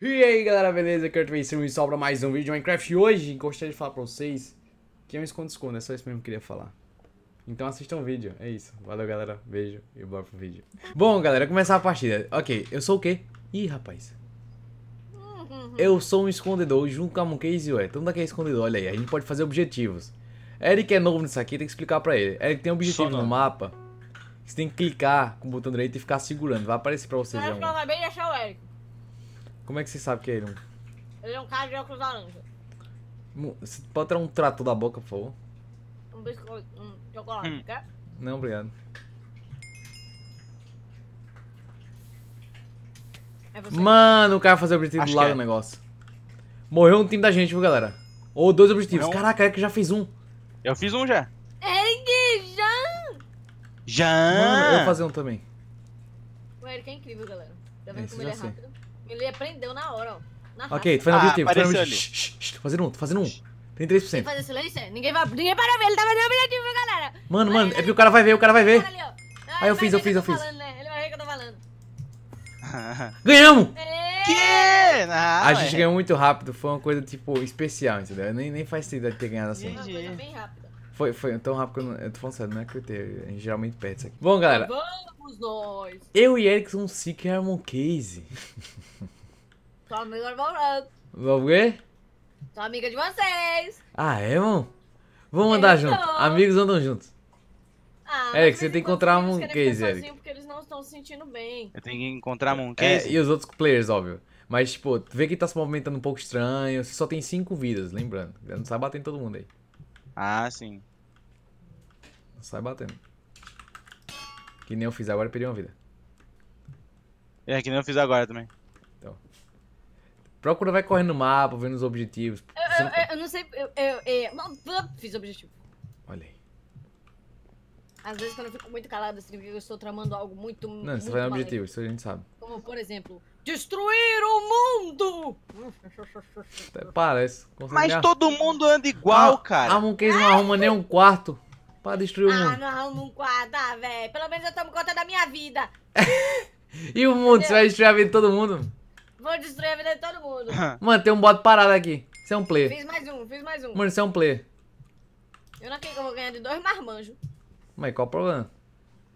E aí galera, beleza? Aqui é o Tracer e sobra mais um vídeo de Minecraft. E hoje gostaria de falar pra vocês que é um esconde-esconde, é só isso mesmo que eu queria falar. Então assistam o vídeo, é isso. Valeu galera, beijo e bora pro vídeo. Bom galera, começar a partida. Ok, eu sou o quê? Ih rapaz. Eu sou um escondedor junto com a Monkeyz e ué. Então daqui aqui é escondedor, olha aí, a gente pode fazer objetivos. Eric é novo nisso aqui, tem que explicar pra ele. Eric tem um objetivo no mapa. Você tem que clicar com o botão direito e ficar segurando. Vai aparecer pra vocês. Não, não vai bem achar o Eric. Como é que você sabe que é ele? Ele é um cara de óculos laranja. Você pode ter um trato da boca, por favor? Um biscoito, um chocolate, hum. quer? Não, obrigado. É Mano, o cara fazer o objetivo Acho do lado do negócio. Morreu um time da gente, viu, galera? Ou dois objetivos. Morreu. Caraca, é que já fez um. Eu fiz um já. Eric, já! Jean! Mano, eu vou fazer um também. O Eric é incrível, galera. Tá vendo Esse como ele é rápido? Sei. Ele aprendeu na hora, ó. Na ok, tu faz no ah, objetivo. Ah, faz um... Shh, tô fazendo um, tô fazendo um. Tem 3%. Tem que fazer silêncio? Ninguém, vai... Ninguém para ver, ele tá fazendo objetivo, galera. Mano, mano, é porque o cara vai ver, o cara vai ver. Aí eu fiz, eu fiz, eu fiz. Né? Ele vai ver o que eu tô falando. Ganhamos! Que? Não, ah, a gente é. ganhou muito rápido, foi uma coisa, tipo, especial, entendeu? Nem, nem faz sentido ter ganhado assim. Foi uma coisa bem rápida. Foi, foi tão rápido que eu não. Eu tô falando sério, não é que A gente geralmente perde isso aqui. Bom, galera. Vamos nós! Eu e Erickson Seeker Harmon Case. Sou amiga do vocês. Vamos ver? Sou amiga de vocês. Ah, é, irmão? Vamos andar então. junto. Amigos andam juntos. Ah, é, você tem que encontrar um case, Eric. porque eles não estão se sentindo bem. Eu tenho que encontrar um é, case. É, e os outros players, óbvio. Mas, tipo, vê que tá se movimentando um pouco estranho. Você só tem cinco vidas, lembrando. Não sabe bater em todo mundo aí. Ah, sim. Sai batendo. Que nem eu fiz agora, perdi uma vida. É, que nem eu fiz agora também. Então. Procura, vai correndo no mapa, vendo os objetivos. Eu, eu, eu, eu não sei. Eu, eu, fiz objetivo. Olha aí. Às vezes, quando eu fico muito calado, assim, eu estou tramando algo muito. Não, muito você vai no objetivo, isso a gente sabe. Como, por exemplo, destruir o mundo! Até parece. Mas todo mundo anda igual, ah, cara. A ah, Monkeys não arruma nem um quarto. Pra destruir o ah, mundo. Ah, não, não guarda, velho. Pelo menos eu tomo conta da minha vida. e o mundo? Você vai destruir a vida de todo mundo? Vou destruir a vida de todo mundo. Mano, tem um bot parado aqui. Você é um player. Fiz mais um, fiz mais um. Mano, você é um player. Eu não acredito que eu vou ganhar de dois marmanjos. Mas qual o problema?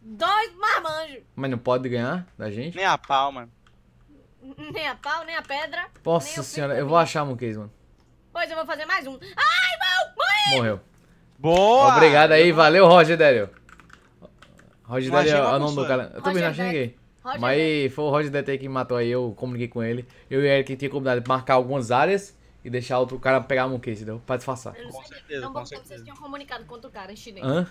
Dois marmanjos. Mas não pode ganhar da gente? Nem a pau, mano. Nem a pau, nem a pedra. Nossa senhora, eu vou achar um case, mano. Pois eu vou fazer mais um. Ai, meu! Morri! Morreu. Boa! Obrigado aí, valeu, Roger Délio. Roger Délio é o nome do cara. Eu também não achei ninguém. Roger Mas foi o Roger Délio que matou aí, eu comuniquei com ele. Eu e Eric tinha combinado de marcar algumas áreas e deixar outro cara pegar um case, entendeu? Pra disfarçar. com certeza, com vocês tinham comunicado com outro cara em chinês. Hã?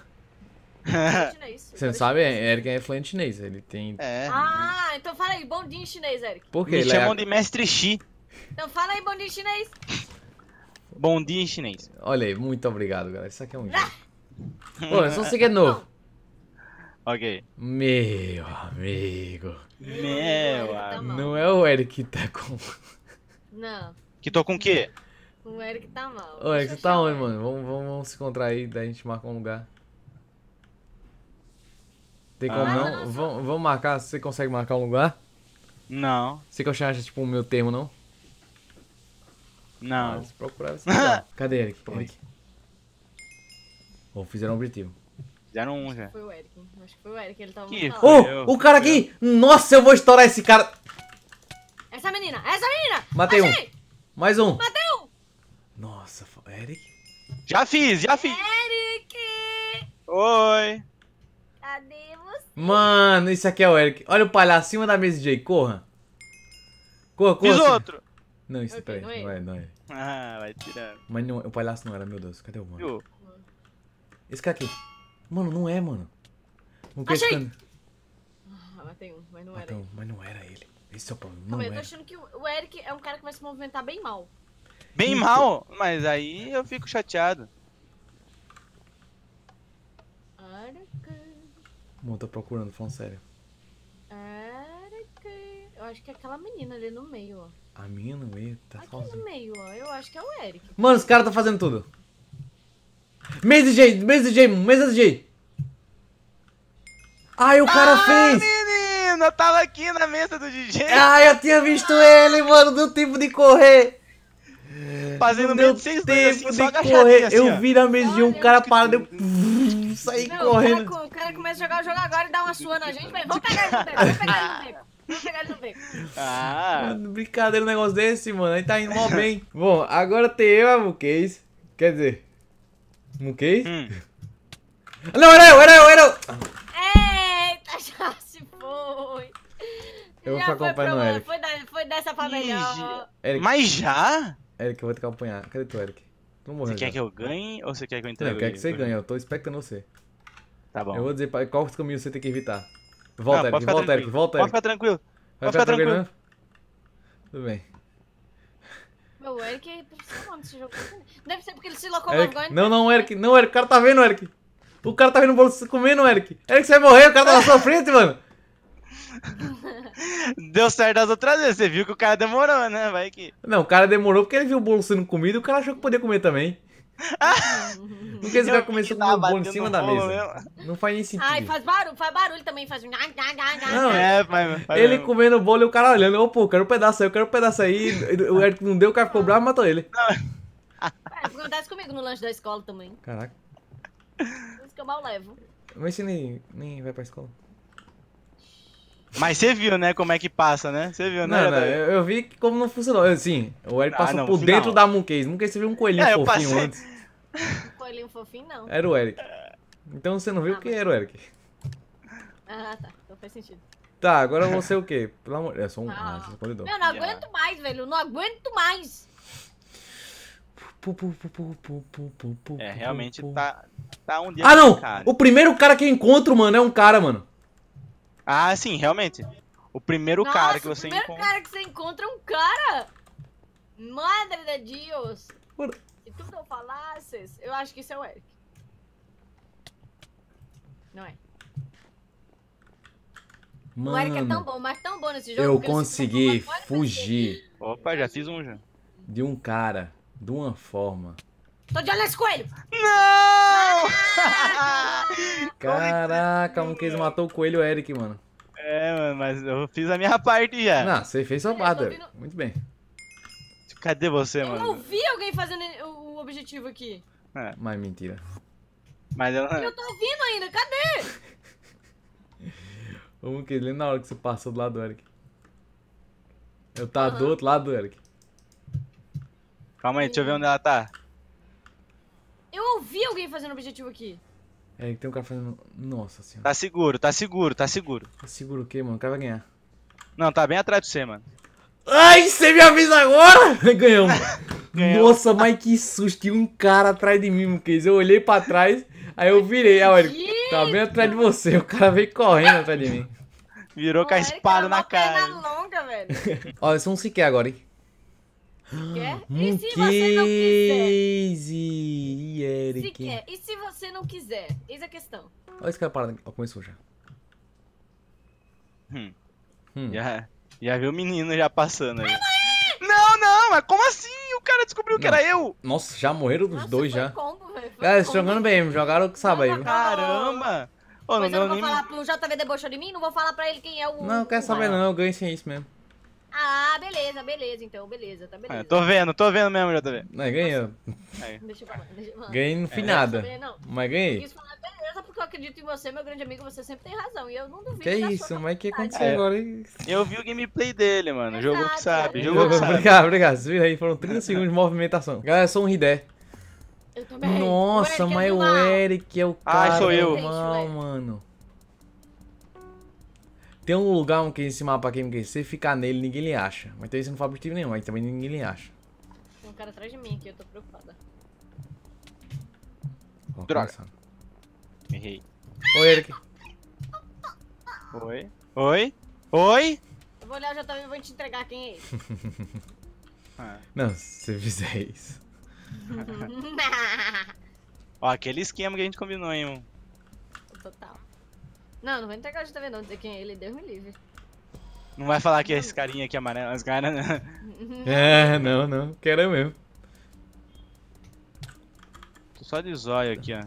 É chinês, Você não sabe? É, Eric é fluente chinês, ele tem... É. Ah, então fala aí, bom dia em chinês, Eric. Por quê? Me ele é chamam é... de mestre Xi. Então fala aí, bom dia em chinês. Bom dia em chinês. Olha aí, muito obrigado, galera. Isso aqui é um jogo. Olha, só sei que é novo. Ok. Meu amigo. Meu amigo. Tá não é o Eric que tá com. Não. Que tô com o quê? O Eric tá mal. Ô, Eric, você tá onde, mano? Vamos, vamos, vamos, se encontrar aí, daí a gente marca um lugar. Tem ah. como não? Vamos, vamos marcar, você consegue marcar um lugar? Não. Você que eu acha tipo o meu termo, não? Não. Eles procuraram procurar, dá. Cadê Eric? Eric? Ou fizeram um objetivo. Fizeram um já. Foi o Eric. Acho que foi o Eric. Ele tava que muito oh, eu, o cara aqui! Eu. Nossa, eu vou estourar esse cara. Essa menina! Essa menina! Matei Achei. um. Mais um. Matei um. Nossa, Eric. Já fiz, já fiz. Eric! Oi. Cadê você? Mano, isso aqui é o Eric. Olha o palhaço acima da mesa, Jay. Corra. Corra, corra. Fiz outro. Não, isso, okay, peraí, não, é. não é, não é. Ah, vai tirar. Mas não, o palhaço não era, meu Deus. Cadê o mano? Esse cara aqui. Mano, não é, mano. Não Achei! Can... Ah, matei um, mas não era. Um, mas não era ele. Esse é o problema. Calma, não eu tô achando que o Eric é um cara que vai se movimentar bem mal. Bem mal? Mas aí eu fico chateado. Araca. Bom, tô procurando, falando sério. Araca. Eu acho que é aquela menina ali no meio, ó. A minha no meio tá Aqui sozinha. no meio, ó. Eu acho que é o Eric. Mano, os caras tá fazendo tudo. Mesa de Maze J, Maze J. Ai, o cara ah, fez! menino, eu tava aqui na mesa do DJ. Ai, eu tinha visto ele, mano, do tempo de correr. Fazendo meio de seis tempo assim, de correr. Assim, eu vi na mesa de um cara parado, eu saí correndo. O cara, o cara começa a jogar o jogo agora e dá uma sua na gente, velho. Vamos pegar ele, Vamos pegar ele, Vamos pegar no Ah. brincadeira um negócio desse, mano. Aí tá indo mal bem. Bom, agora tem eu a Mukês. Quer dizer, Mukês? Hum. Não, era eu, era eu, era eu. Eita, já se foi. Eu já vou ficar acompanhando o Eric. Foi, da, foi dessa pra melhor. Mas já? Eric, eu vou que acompanhar. Cadê tu, Eric? Tô Você já. quer que eu ganhe ou você quer que eu entregue? Não, eu quero que você ganhe. Eu tô expectando você. Tá bom. Eu vou dizer qual os caminhos você tem que evitar. Ah, volta, Eric, volta, Eric, volta. Pode ficar tranquilo. Vai ficar tranquilo. Tudo bem. Meu, o Eric é profissional jogo. Tá Deve ser porque ele se locou Eric... vergonha. Não, né? não, Eric. Não, Eric. O cara tá vendo, Eric. O cara tá vendo o bolo comendo, Eric. Eric, você vai morrer. O cara tá na sua frente, mano. Deu certo as outras vezes, você viu que o cara demorou, né? Vai que. Não, o cara demorou porque ele viu o bolo sendo comido e o cara achou que podia comer também. Não quer dizer que começou com o bolo em cima da mesa. Mesmo. Não faz nem sentido. Ai, faz barulho, faz barulho também, faz. Não, é, pai. ele comendo o bolo e o cara olhando, ô pô, quero um pedaço aí, eu quero um pedaço aí. O Eric não deu, o cara ficou ah. bravo e matou ele. É, acontece comigo no lanche da escola também. Caraca. Por isso que eu mal levo. Mas você nem, nem vai pra escola. Mas você viu, né, como é que passa, né? Você viu, né? Não, tá não eu, vi como não funcionou. Assim, o Eric ah, passou não, por final. dentro da Mooncase. Mooncase você viu um coelhinho é, fofinho passei... antes. É um coelhinho fofinho, não. Era o Eric. Então você não viu ah, quem mas... era o Eric. Ah, tá. Então faz sentido. Tá, agora você o quê? Pelo amor. É só um. Ah, ah Meu, não aguento yeah. mais, velho. Não aguento mais. É, realmente é, tá, tá um dia. Ah, não! Cara. O primeiro cara que eu encontro, mano, é um cara, mano. Ah, sim, realmente. O primeiro Nossa, cara que você encontra. O primeiro encontra... cara que você encontra é um cara! Madre de Deus! Se tu não falasses, eu acho que isso é o Eric. Não é? Mano, o Eric é tão bom, mas tão bom nesse jogo. Eu consegui fugir. Opa, já fiz um já. De um cara, de uma forma. Tô de olho nesse coelho! Não! Caraca, um case matou o coelho o Eric, mano. É, mano, mas eu fiz a minha parte já. Não, você fez sua parte. Muito bem. Cadê você, eu mano? Eu não vi alguém fazendo o objetivo aqui. É. Mas é mentira. Mas ela. eu tô ouvindo ainda, cadê? Vamos que lembra na hora que você passou do lado do Eric. Eu tá uhum. do outro lado do Eric. Calma aí, deixa eu ver onde ela tá. Eu ouvi alguém fazendo objetivo aqui. É, tem um cara fazendo. Nossa senhora. Tá seguro, tá seguro, tá seguro. Tá seguro o quê, mano? O cara vai ganhar. Não, tá bem atrás de você, mano. Ai, você me avisa agora? Ganhamos. Ganhamos. Nossa, mas que susto. Tinha um cara atrás de mim, Cris. Eu olhei pra trás, aí eu virei. Ah, olha, tá bem atrás de você. O cara veio correndo atrás de mim. Virou Pô, com a espada na cara. longa, velho. Olha, são um sequer agora, hein? Quer? e se você não quiser? Eric. Se quer. E se você não quiser? Eis a questão. Olha esse cara parado. começou já. Hum. hum. Yeah. Já viu o menino já passando aí. É! Não, não, mas como assim? O cara descobriu que era eu! Nossa, já morreram os dois foi já. Como, velho. Foi é, eles jogando bem, jogaram o que sabe aí. Caramba! Ô, não Mas eu deu não vou falar pro JV debochou de mim, não vou falar pra ele quem é o. Não, quer saber não, eu ganhei sem isso mesmo. Ah, beleza, beleza, então, beleza, tá é, beleza. tô vendo, tô vendo mesmo, JV. Não, ganhei. Deixa eu falar, deixa eu falar. Ganhei no fim nada. Não, não Mas ganhei. quis falar só porque eu acredito em você, meu grande amigo, você sempre tem razão. E eu não duvido. Que isso, mas o que aconteceu é. agora? Hein? Eu vi o gameplay dele, mano. jogo Jogou que sabe. Jogou que sabe. Obrigado, obrigado. Vocês viram aí? Foram 30 segundos de movimentação. Galera, eu sou um Ridé. Eu também. Nossa, mas o Eric é o cara. Ah, sou eu. Não, mano. Tem um lugar que esse mapa aqui, se você ficar nele, ninguém lhe acha. Mas tem você não faz objetivo nenhum, aí também ninguém lhe acha. Tem um cara atrás de mim aqui, eu tô preocupada. Droga. Errei. Oi, Eric. Oi. Oi. Oi. Eu vou olhar o JV e vou te entregar quem é ele. Ah. Não, se você fizer isso. Ó, aquele esquema que a gente combinou, hein, mano. Total. Não, não vou entregar o JV não, dizer quem é ele, Deus me livre. Não vai falar que é esse carinha aqui amarelo, as caras. Né? é, não, não. Quero mesmo. Tô só de zóio aqui, ó.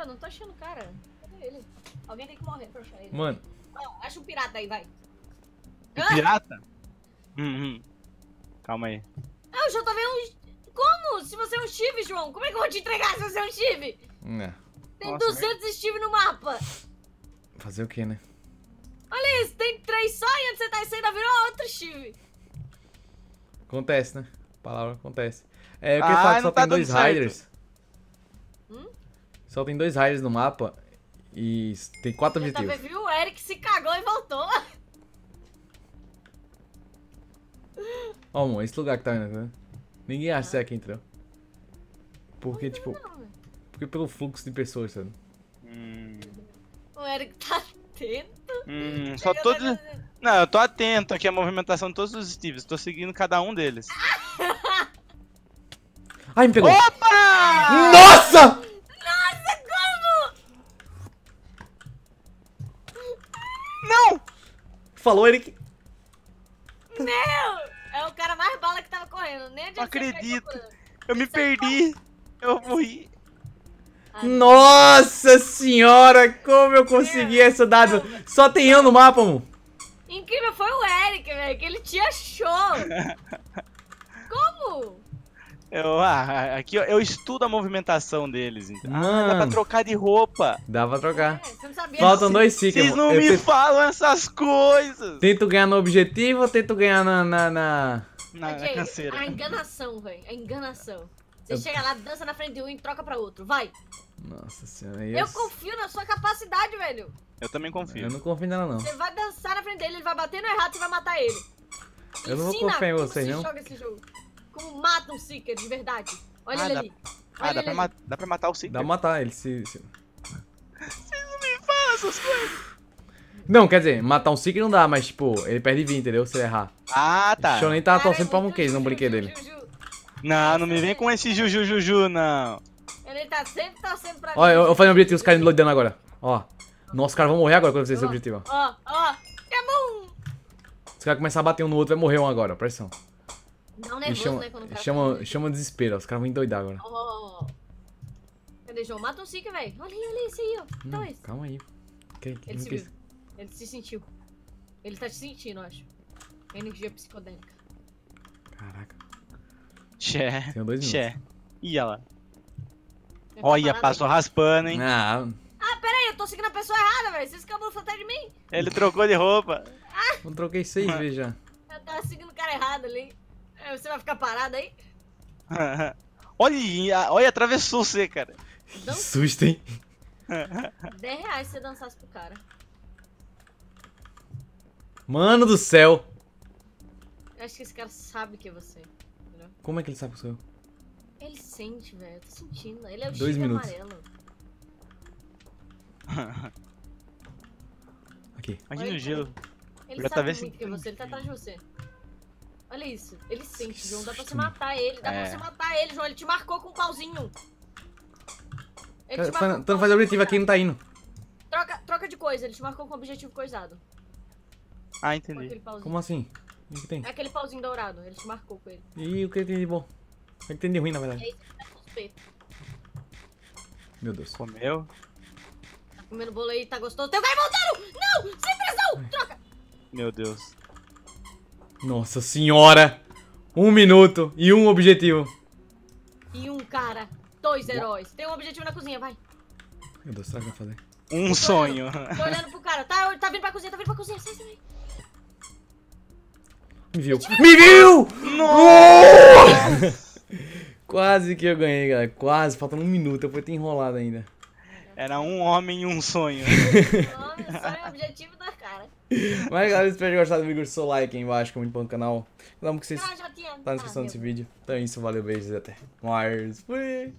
Pô, não tô achando o cara. Cadê ele? Alguém tem que morrer pra achar ele. Mano. acha um pirata aí, vai. Um pirata? Uhum. Calma aí. Ah, eu já tô vendo um... Como? Se você é um chive, João. Como é que eu vou te entregar se você é um chive? Não. É. Tem Nossa, 200 né? no mapa. Fazer o que, né? Olha isso, tem três só e antes você tá ainda virou outro chive. Acontece, né? A palavra acontece. É, o ah, que ah, que só tá tem dois certo. Riders. Só tem dois raios no mapa e tem quatro Eu objetivos. viu? O Eric se cagou e voltou. Ó, amor, esse lugar que tá vendo, né? Ninguém acha que é entrou. Porque, não, é, tipo... Não, porque pelo fluxo de pessoas, sabe? Hum. O Eric tá atento. Hum, só tá todos... Não, eu tô atento aqui à movimentação de todos os Steves. Tô seguindo cada um deles. Ai, me pegou. Opa! Nossa! Falou, Eric. Meu! É o cara mais bala que tava correndo. Nem adianta. Acredito. Eu me é perdi. Eu morri. Nossa senhora, como eu consegui essa W? Só tem eu no mapa, amor. Incrível, foi o Eric, velho, que ele te achou. Eu, ah, ah aqui eu, eu estudo a movimentação deles. Então. Ah, dá pra trocar de roupa. Dá pra trocar. É, Faltam dois ciclos. Vocês não eu me tento... falam essas coisas. Tento ganhar no objetivo ou tento ganhar na... na, na... na, na canseira. A enganação, velho. A enganação. Você eu... chega lá, dança na frente de um e troca pra outro. Vai. Nossa senhora. Eu, eu confio na sua capacidade, velho. Eu também confio. Eu não confio nela, não. Você vai dançar na frente dele, ele vai bater no errado e vai matar ele. Eu Ensina não vou confiar em você, não. Joga esse jogo. Como mata um Seeker, de verdade. Olha ah, ele dá... ali. Ah, dá, pra ali. dá pra matar o Seeker? Dá pra matar, ele se... se... Vocês não me falam essas coisas. Não, quer dizer, matar um Seeker não dá, mas tipo, ele perde 20, entendeu? Se ele errar. Ah, tá. Deixa eu nem tava torcendo pra um case, não brinquei dele. Não, não me vem com esse Juju Juju, não. Ele tá sempre torcendo pra mim. Olha, eu, eu vou fazer um objetivo, os caras me loadando agora. Ó. Nossa, os caras vão morrer agora quando eu fizer esse objetivo. Ó, ó, acabou! Os caras começam a bater um no outro, vai morrer um agora, pressão. Não um nervoso, chama, né? Quando o cara chama, tá... chama desespero, os caras vão endoidar agora. Ó. Oh. Cadê João? Mata um Sika, velho. Olha aí, olha esse aí, ó. então hum, é isso. Calma aí. Que, que ele se viu. Ele se sentiu. Ele tá te sentindo, eu acho. Energia psicodélica. Caraca. Xé. Tenho dois minutos. lá. É olha, passou aqui. Né? raspando, hein? Ah. ah pera aí, eu tô seguindo a pessoa errada, velho. Vocês camuflam atrás de mim. Ele trocou de roupa. Ah. Eu troquei seis ah. vezes já. Eu tava seguindo o cara errado ali. Você vai ficar parado aí? olha, olha, atravessou você, cara. Que susto, hein? 10 reais se você dançasse pro cara. Mano do céu! Eu acho que esse cara sabe que é você. Entendeu? Como é que ele sabe que sou eu? Ele sente, velho. Eu tô sentindo. Ele é o Dois minutos. amarelo. Aqui. Imagina o gelo. Ele, sabe tá muito que é você, ele tá atrás de você. Olha isso. Ele sente, João. Dá pra você matar ele. Dá é. pra matar ele, João. Ele te marcou com um pauzinho. Ele te marcou. fazendo objetivo aqui não tá indo. Troca, troca de coisa. Ele te marcou com um objetivo coisado. Ah, entendi. Como assim? O que tem? É aquele pauzinho dourado. Ele te marcou com ele. Ih, o que tem de bom? O é que tem de ruim, na verdade? É aí, tá Meu Deus. Comeu? Tá comendo bolo aí, tá gostoso. Teu vai voltando! Tá não! Sem pressão! Troca! Meu Deus. Nossa senhora! Um minuto e um objetivo. E um cara, dois heróis. Tem um objetivo na cozinha, vai. Meu Deus, será que vai fazer? Um sonho. Olhando, tô olhando pro cara. Tá, tá vindo pra cozinha, tá vindo pra cozinha. Sai, sai, Me viu. Me viu! Nossa! Quase que eu ganhei, galera. Quase. Faltando um minuto. Eu fui ter enrolado ainda. Era um homem e um sonho. um homem, sonho, objetivo da mas galera, espero que tenham gostado do vídeo. Seu like aí embaixo, comente bom no canal. Lembrando que vocês tá na descrição ah, desse vídeo. Então é isso, valeu, beijos e até mais. Fui!